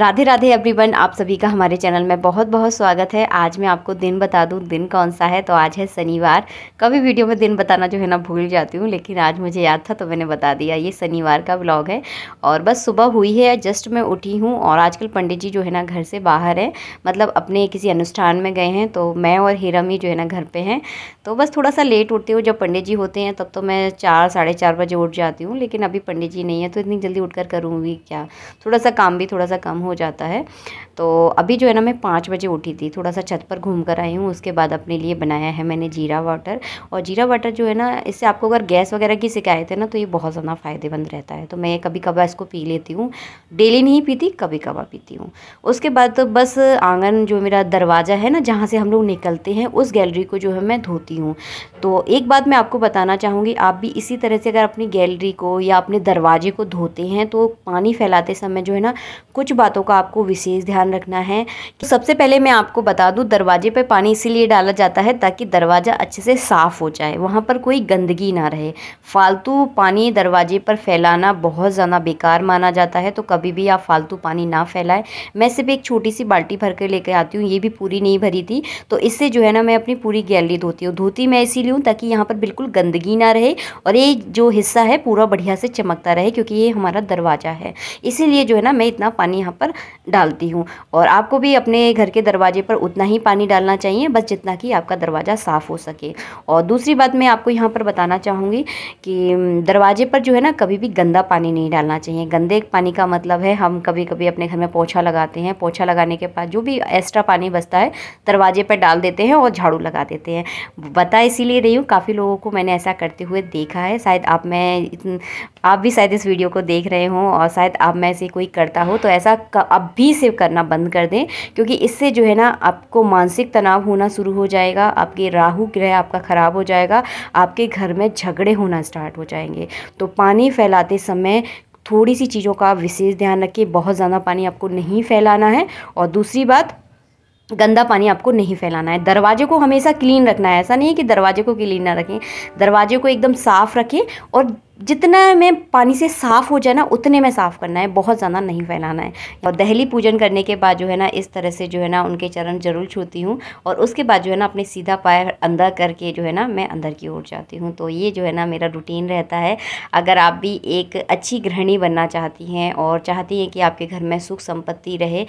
Radhe Radhe everyone आप सभी का हमारे चैनल में बहुत बहुत स्वागत है आज मैं आपको दिन बता दूं दिन कौन सा है तो आज है शनिवार कभी वीडियो में दिन बताना जो है ना भूल जाती हूँ लेकिन आज मुझे याद था तो मैंने बता दिया ये शनिवार का ब्लॉग है और बस सुबह हुई है जस्ट मैं उठी हूँ और आजकल पंडित जी जो है ना घर से बाहर हैं मतलब अपने किसी अनुष्ठान में गए हैं तो मैं और हिरम जो है ना घर पर हैं तो बस थोड़ा सा लेट उठती हूँ जब पंडित जी होते हैं तब तो मैं चार साढ़े चार बजे उठ जाती हूँ लेकिन अभी पंडित जी नहीं है तो इतनी जल्दी उठ कर करूँगी क्या थोड़ा सा काम भी थोड़ा सा कम हो हो जाता है तो अभी जो है ना मैं पाँच बजे उठी थी थोड़ा सा छत पर घूम कर आई हूँ उसके बाद अपने लिए बनाया है मैंने जीरा वाटर और जीरा वाटर जो है ना इससे आपको अगर गैस वगैरह की शिकायत है ना तो ये बहुत ज़्यादा फ़ायदेमंद रहता है तो मैं कभी कभार इसको पी लेती हूँ डेली नहीं पीती कभी कभार पीती हूँ उसके बाद तो बस आंगन जो मेरा दरवाज़ा है ना जहाँ से हम लोग निकलते हैं उस गैलरी को जो है मैं धोती हूँ तो एक बात मैं आपको बताना चाहूँगी आप भी इसी तरह से अगर अपनी गैलरी को या अपने दरवाजे को धोते हैं तो पानी फैलाते समय जो है ना कुछ बातों बातों का आपको विशेष ध्यान रखना है तो सबसे पहले मैं आपको बता दूँ दरवाजे पर पानी इसीलिए डाला जाता है ताकि दरवाज़ा अच्छे से साफ़ हो जाए वहाँ पर कोई गंदगी ना रहे फालतू पानी दरवाजे पर फैलाना बहुत ज़्यादा बेकार माना जाता है तो कभी भी आप फालतू पानी ना फैलाएं मैं सिर्फ एक छोटी सी बाल्टी भर कर लेकर आती हूँ ये भी पूरी नहीं भरी थी तो इससे जो है ना मैं अपनी पूरी गैलरी धोती हूँ धोती मैं इसीलिए हूँ ताकि यहाँ पर बिल्कुल गंदगी ना रहे और ये जो हिस्सा है पूरा बढ़िया से चमकता रहे क्योंकि ये हमारा दरवाज़ा है इसीलिए जो है ना मैं इतना पानी यहाँ पर पर डालती हूँ और आपको भी अपने घर के दरवाजे पर उतना ही पानी डालना चाहिए बस जितना कि आपका दरवाज़ा साफ़ हो सके और दूसरी बात मैं आपको यहाँ पर बताना चाहूँगी कि दरवाजे पर जो है ना कभी भी गंदा पानी नहीं डालना चाहिए गंदे पानी का मतलब है हम कभी कभी अपने घर में पोछा लगाते हैं पोछा लगाने के बाद जो भी एक्स्ट्रा पानी बचता है दरवाजे पर डाल देते हैं और झाड़ू लगा देते हैं बता इसीलिए रही हूँ काफ़ी लोगों को मैंने ऐसा करते हुए देखा है शायद आप मैं आप भी शायद इस वीडियो को देख रहे हों और शायद आप मैं से कोई करता हो तो ऐसा का अब भी सिर्फ करना बंद कर दें क्योंकि इससे जो है ना आपको मानसिक तनाव होना शुरू हो जाएगा आपके राहु ग्रह आपका ख़राब हो जाएगा आपके घर में झगड़े होना स्टार्ट हो जाएंगे तो पानी फैलाते समय थोड़ी सी चीज़ों का विशेष ध्यान रखिए बहुत ज़्यादा पानी आपको नहीं फैलाना है और दूसरी बात गंदा पानी आपको नहीं फैलाना है दरवाजे को हमेशा क्लीन रखना है ऐसा नहीं है कि दरवाजे को क्लीन ना रखें दरवाजे को एकदम साफ़ रखें और जितना मैं पानी से साफ़ हो जाए ना उतने में साफ़ करना है बहुत ज़्यादा नहीं फैलाना है और दहली पूजन करने के बाद जो है ना इस तरह से जो है ना उनके चरण जरूर छूती हूँ और उसके बाद जो है ना अपने सीधा पैर अंदर करके जो है ना मैं अंदर की ओर जाती हूँ तो ये जो है ना मेरा रूटीन रहता है अगर आप भी एक अच्छी गृहिणी बनना चाहती हैं और चाहती हैं कि आपके घर में सुख संपत्ति रहे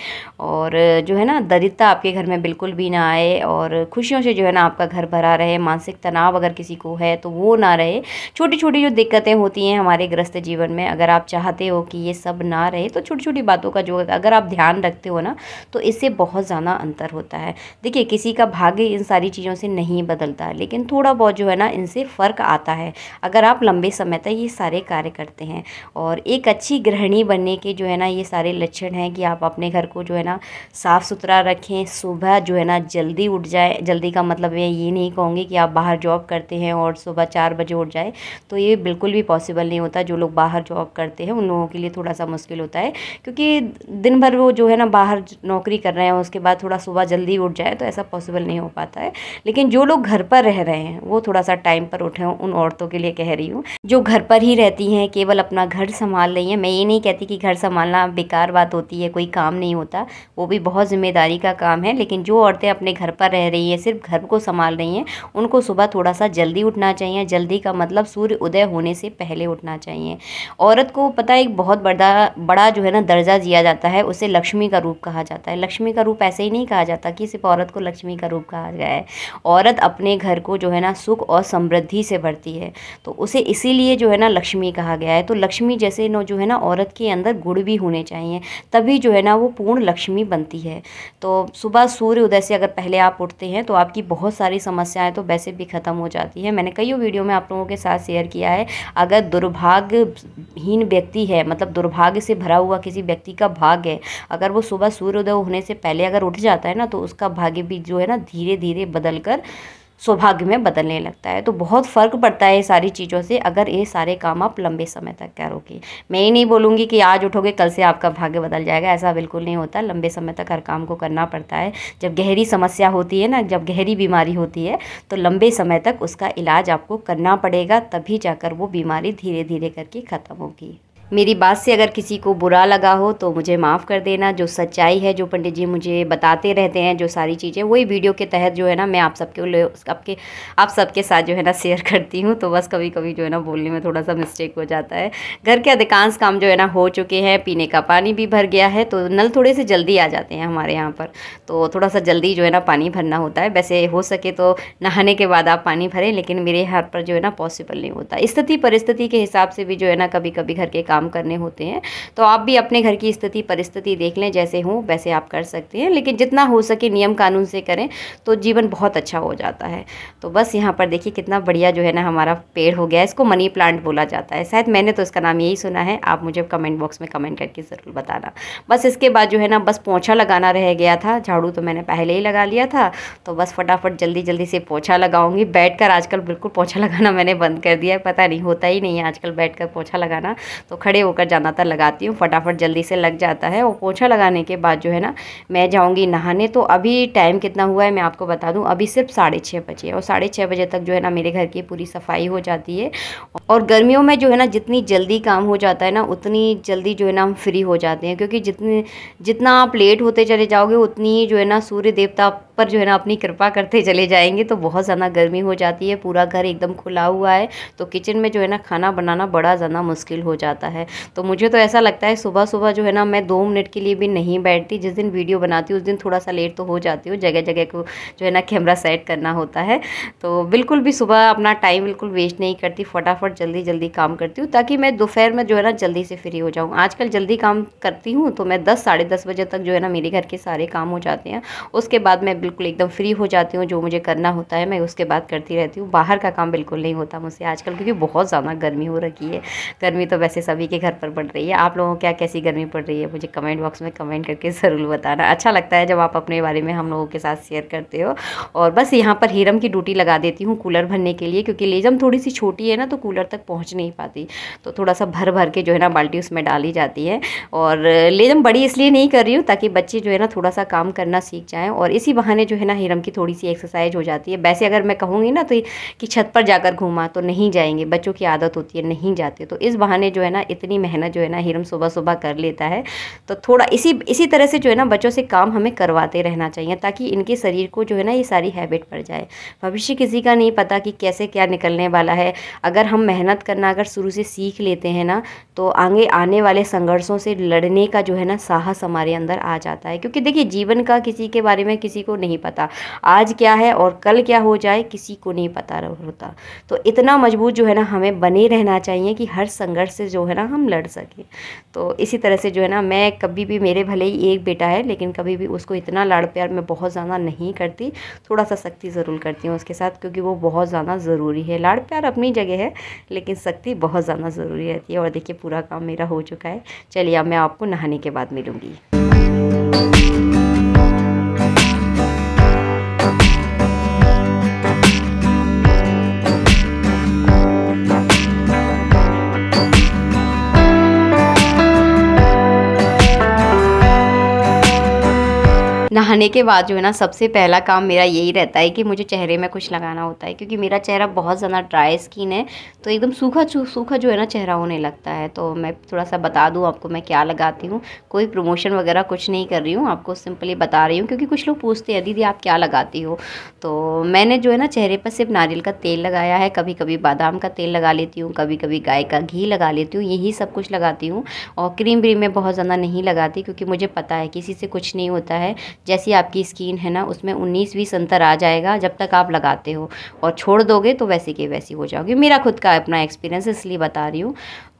और जो है ना दरिद्रता आपके घर में बिल्कुल भी ना आए और खुशियों से जो है ना आपका घर भरा रहे मानसिक तनाव अगर किसी को है तो वो ना रहे छोटी छोटी जो दिक्कतें होती हैं हमारे ग्रस्त जीवन में अगर आप चाहते हो कि ये सब ना रहे तो छोटी छोटी बातों का जो अगर आप ध्यान रखते हो ना तो इससे बहुत ज़्यादा अंतर होता है देखिए किसी का भाग्य इन सारी चीज़ों से नहीं बदलता है लेकिन थोड़ा बहुत जो है ना इनसे फ़र्क आता है अगर आप लंबे समय तक ये सारे कार्य करते हैं और एक अच्छी गृहिणी बनने के जो है ना ये सारे लक्षण हैं कि आप अपने घर को जो है ना साफ़ सुथरा रखें सुबह जो है ना जल्दी उठ जाए जल्दी का मतलब मैं ये नहीं कहूँगी कि आप बाहर जॉब करते हैं और सुबह चार बजे उठ जाए तो ये बिल्कुल भी पॉसिबल नहीं होता जो लोग बाहर जॉब करते हैं उन लोगों के लिए थोड़ा सा मुश्किल होता है क्योंकि दिन भर वो जो है ना बाहर नौकरी कर रहे हैं उसके बाद थोड़ा सुबह जल्दी उठ जाए तो ऐसा पॉसिबल नहीं हो पाता है लेकिन जो लोग घर पर रह रहे हैं वो थोड़ा सा टाइम पर उठे उन औरतों के लिए कह रही हूँ जो घर पर ही रहती हैं केवल अपना घर संभाल रही हैं मैं ये नहीं कहती कि घर संभालना बेकार बात होती है कोई काम नहीं होता वो भी बहुत जिम्मेदारी का काम है लेकिन जो औरतें अपने घर पर रह रही हैं सिर्फ घर को संभाल रही हैं उनको सुबह थोड़ा सा जल्दी उठना चाहिए जल्दी का मतलब सूर्य उदय होने से पहले उठना चाहिए औरत को पता है एक बहुत बड़ा बड़ा जो है ना दर्जा दिया जाता है उसे लक्ष्मी का रूप कहा जाता है लक्ष्मी का रूप ऐसे ही नहीं कहा जाता कि सिर्फ औरत को लक्ष्मी का रूप कहा गया है औरत अपने घर को जो है ना सुख और समृद्धि से भरती है तो उसे इसीलिए जो है ना लक्ष्मी कहा गया है तो लक्ष्मी जैसे नो जो है ना औरत के अंदर गुण भी होने चाहिए तभी जो है ना वो पूर्ण लक्ष्मी बनती है तो सुबह सूर्य उदय से अगर पहले आप उठते हैं तो आपकी बहुत सारी समस्याएं तो वैसे भी ख़त्म हो जाती है मैंने कई वीडियो में आप लोगों के साथ शेयर किया है अगर दुर्भाग्यहीन व्यक्ति है मतलब दुर्भाग्य से भरा हुआ किसी व्यक्ति का भाग्य है अगर वो सुबह सूर्योदय होने से पहले अगर उठ जाता है ना तो उसका भाग्य भी जो है ना धीरे धीरे बदल कर सौभाग्य में बदलने लगता है तो बहुत फ़र्क पड़ता है ये सारी चीज़ों से अगर ये सारे काम आप लंबे समय तक करोगे मैं ये नहीं बोलूँगी कि आज उठोगे कल से आपका भाग्य बदल जाएगा ऐसा बिल्कुल नहीं होता लंबे समय तक हर काम को करना पड़ता है जब गहरी समस्या होती है ना जब गहरी बीमारी होती है तो लंबे समय तक उसका इलाज आपको करना पड़ेगा तभी जाकर वो बीमारी धीरे धीरे करके ख़त्म होगी मेरी बात से अगर किसी को बुरा लगा हो तो मुझे माफ़ कर देना जो सच्चाई है जो पंडित जी मुझे बताते रहते हैं जो सारी चीज़ें वही वीडियो के तहत जो है ना मैं आप सबके आपके आप सबके साथ जो है ना शेयर करती हूँ तो बस कभी कभी जो है ना बोलने में थोड़ा सा मिस्टेक हो जाता है घर के अधिकांश काम जो है ना हो चुके हैं पीने का पानी भी भर गया है तो नल थोड़े से जल्दी आ जाते हैं हमारे यहाँ पर तो थोड़ा सा जल्दी जो है ना पानी भरना होता है वैसे हो सके तो नहाने के बाद आप पानी भरें लेकिन मेरे हाथ पर जो है ना पॉसिबल नहीं होता स्थिति परिस्थिति के हिसाब से भी जो है ना कभी कभी घर के काम काम करने होते हैं तो आप भी अपने घर की स्थिति परिस्थिति देख लें जैसे हों वैसे आप कर सकते हैं लेकिन जितना हो सके नियम कानून से करें तो जीवन बहुत अच्छा हो जाता है तो बस यहाँ पर देखिए कितना बढ़िया जो है ना हमारा पेड़ हो गया इसको मनी प्लांट बोला जाता है शायद मैंने तो इसका नाम यही सुना है आप मुझे कमेंट बॉक्स में कमेंट करके ज़रूर बताना बस इसके बाद जो है ना बस पोछा लगाना रह गया था झाड़ू तो मैंने पहले ही लगा लिया था तो बस फटाफट जल्दी जल्दी से पोछा लगाऊंगी बैठकर आजकल बिल्कुल पोछा लगाना मैंने बंद कर दिया पता नहीं होता ही नहीं है आजकल बैठकर पोछा लगाना तो खड़े खड़े होकर था लगाती हूँ फटाफट जल्दी से लग जाता है और पोछा लगाने के बाद जो है ना मैं जाऊँगी नहाने तो अभी टाइम कितना हुआ है मैं आपको बता दूँ अभी सिर्फ साढ़े छः बजे और साढ़े छः बजे तक जो है ना मेरे घर की पूरी सफाई हो जाती है और गर्मियों में जो है ना जितनी जल्दी काम हो जाता है ना उतनी जल्दी जो है ना हम फ्री हो जाते हैं क्योंकि जितने जितना आप लेट होते चले जाओगे उतनी जो है ना सूर्य देवता पर जो है ना अपनी कृपा करते चले जाएंगे तो बहुत ज़्यादा गर्मी हो जाती है पूरा घर एकदम खुला हुआ है तो किचन में जो है ना खाना बनाना बड़ा ज़्यादा मुश्किल हो जाता है तो मुझे तो ऐसा लगता है सुबह सुबह जो है ना मैं दो मिनट के लिए भी नहीं बैठती जिस दिन वीडियो बनाती हूँ उस दिन थोड़ा सा लेट तो हो जाती हूँ जगह जगह को जो है ना कैमरा सेट करना होता है तो बिल्कुल भी सुबह अपना टाइम बिल्कुल वेस्ट नहीं करती फटाफट जल्दी जल्दी काम करती हूँ ताकि मैं दोपहर में जो है ना जल्दी से फ्री हो जाऊँ आजकल जल्दी काम करती हूँ तो मैं दस साढ़े दस बजे तक जो है ना मेरे घर के सारे काम हो जाते हैं उसके बाद मैं बिल्कुल एकदम फ्री हो जाती हूँ जो मुझे करना होता है मैं उसके बाद करती रहती हूँ बाहर का काम बिल्कुल नहीं होता मुझसे आजकल क्योंकि बहुत ज़्यादा गर्मी हो रखी है गर्मी तो वैसे सभी के घर पर पड़ रही है आप लोगों को क्या कैसी गर्मी पड़ रही है मुझे कमेंट बॉक्स में कमेंट करके ज़रूर बताना अच्छा लगता है जब आप अपने बारे में हम लोगों के साथ शेयर करते हो और बस यहाँ पर हीरम की ड्यूटी लगा देती हूँ कूलर भरने के लिए क्योंकि लेजम थोड़ी सी छोटी है ना तो कूलर तक पहुँच नहीं पाती तो थोड़ा सा भर भर के जो है ना बाल्टी उसमें डाली जाती है और लेजम बड़ी इसलिए नहीं कर रही हूँ ताकि बच्चे जो है ना थोड़ा सा काम करना सीख जाएँ और इसी बहाने बहाने जो है ना हिरम की थोड़ी सी एक्सरसाइज हो जाती है वैसे अगर मैं कहूँगी ना तो कि छत पर जाकर घूमा तो नहीं जाएंगे बच्चों की आदत होती है नहीं जाते तो इस बहाने जो है ना इतनी मेहनत जो है ना हिरम सुबह सुबह कर लेता है तो थोड़ा इसी इसी तरह से जो है ना बच्चों से काम हमें करवाते रहना चाहिए ताकि इनके शरीर को जो है ना ये सारी हैबिट पड़ जाए भविष्य किसी का नहीं पता कि कैसे क्या निकलने वाला है अगर हम मेहनत करना अगर शुरू से सीख लेते हैं ना तो आगे आने वाले संघर्षों से लड़ने का जो है ना साहस हमारे अंदर आ जाता है क्योंकि देखिए जीवन का किसी के बारे में किसी को नहीं पता आज क्या है और कल क्या हो जाए किसी को नहीं पता होता तो इतना मजबूत जो है ना हमें बने रहना चाहिए कि हर संघर्ष से जो है ना हम लड़ सकें तो इसी तरह से जो है ना मैं कभी भी मेरे भले ही एक बेटा है लेकिन कभी भी उसको इतना लाड़ प्यार मैं बहुत ज़्यादा नहीं करती थोड़ा सा सख्ती ज़रूर करती हूँ उसके साथ क्योंकि वो बहुत ज़्यादा ज़रूरी है लाड़ प्यार अपनी जगह है लेकिन सख्ती बहुत ज़्यादा ज़रूरी रहती है और देखिए पूरा काम मेरा हो चुका है चलिए अब मैं आपको नहाने के बाद मिलूँगी नहाने के बाद जो है ना सबसे पहला काम मेरा यही रहता है कि मुझे चेहरे में कुछ लगाना होता है क्योंकि मेरा चेहरा बहुत ज़्यादा ड्राई स्किन है तो एकदम सूखा सूखा जो है ना चेहरा होने लगता है तो मैं थोड़ा सा बता दूँ आपको मैं क्या लगाती हूँ कोई प्रमोशन वगैरह कुछ नहीं कर रही हूँ आपको सिंपली बता रही हूँ क्योंकि कुछ लोग पूछते हैं दीदी आप क्या लगाती हो तो मैंने जो है ना चेहरे पर सिर्फ नारियल का तेल लगाया है कभी कभी बादाम का तेल लगा लेती हूँ कभी कभी गाय का घी लगा लेती हूँ यही सब कुछ लगाती हूँ और क्रीम व्रीम में बहुत ज़्यादा नहीं लगाती क्योंकि मुझे पता है किसी से कुछ नहीं होता है जैसे जैसी आपकी स्किन है ना उसमें उन्नीस बीस अंतर आ जाएगा जब तक आप लगाते हो और छोड़ दोगे तो वैसे के वैसी हो जाओगे मेरा खुद का अपना एक्सपीरियंस इसलिए बता रही हूँ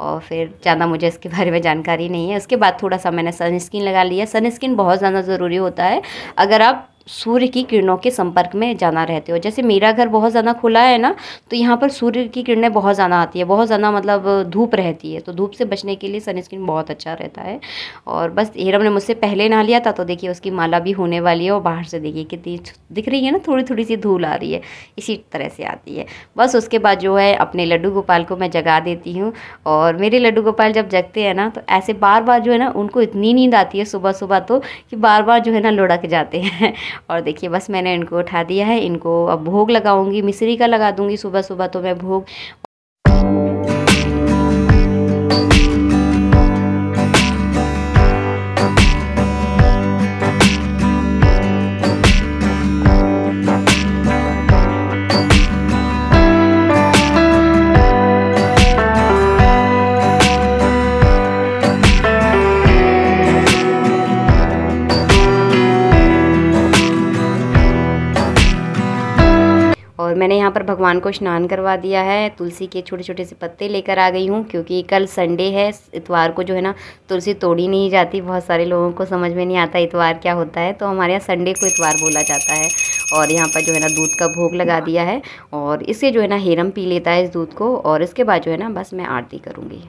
और फिर ज़्यादा मुझे इसके बारे में जानकारी नहीं है उसके बाद थोड़ा सा मैंने सनस्किन लगा लिया सनस्किन बहुत ज़्यादा ज़रूरी होता है अगर आप सूर्य की किरणों के संपर्क में जाना रहते हो जैसे मेरा घर बहुत ज़्यादा खुला है ना तो यहाँ पर सूर्य की किरणें बहुत ज़्यादा आती है बहुत ज़्यादा मतलब धूप रहती है तो धूप से बचने के लिए सनस्क्रीन बहुत अच्छा रहता है और बस हेरम ने मुझसे पहले नहा लिया था तो देखिए उसकी माला भी होने वाली है और बाहर से देखिए कितनी दिख रही है ना थोड़ी थोड़ी सी धूल आ रही है इसी तरह से आती है बस उसके बाद जो है अपने लड्डू गोपाल को मैं जगा देती हूँ और मेरे लड्डू गोपाल जब जगते हैं ना तो ऐसे बार बार जो है ना उनको इतनी नींद आती है सुबह सुबह तो कि बार बार जो है ना लुढ़क जाते हैं और देखिए बस मैंने इनको उठा दिया है इनको अब भोग लगाऊंगी मिश्री का लगा दूंगी सुबह सुबह तो मैं भोग यहाँ पर भगवान को स्नान करवा दिया है तुलसी के छोटे छोटे से पत्ते लेकर आ गई हूँ क्योंकि कल संडे है इतवार को जो है ना तुलसी तोड़ी नहीं जाती बहुत सारे लोगों को समझ में नहीं आता इतवार क्या होता है तो हमारे यहाँ संडे को इतवार बोला जाता है और यहाँ पर जो है ना दूध का भोग लगा दिया है और इससे जो है ना हेरम पी लेता है इस दूध को और इसके बाद जो है ना बस मैं आरती करूँगी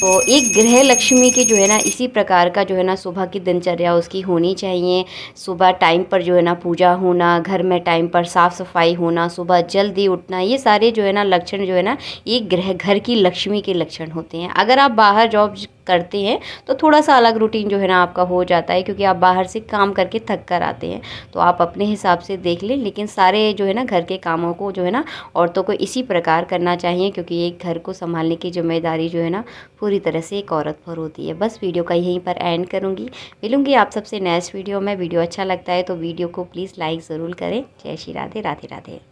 तो एक ग्रह लक्ष्मी की जो है ना इसी प्रकार का जो है ना सुबह की दिनचर्या उसकी होनी चाहिए सुबह टाइम पर जो है ना पूजा होना घर में टाइम पर साफ़ सफाई होना सुबह जल्दी उठना ये सारे जो है ना लक्षण जो है ना एक ग्रह घर की लक्ष्मी के लक्षण होते हैं अगर आप बाहर जॉब करते हैं तो थोड़ा सा अलग रूटीन जो है ना आपका हो जाता है क्योंकि आप बाहर से काम करके थक कर आते हैं तो आप अपने हिसाब से देख लें लेकिन सारे जो है ना घर के कामों को जो है ना औरतों को इसी प्रकार करना चाहिए क्योंकि एक घर को संभालने की जिम्मेदारी जो है ना पूरी तरह से एक औरत पर होती है बस वीडियो का यहीं पर एंड करूँगी मिलूँगी आप सबसे नेक्स्ट वीडियो में वीडियो अच्छा लगता है तो वीडियो को प्लीज़ लाइक ज़रूर करें जय श्री राधे राधे राधे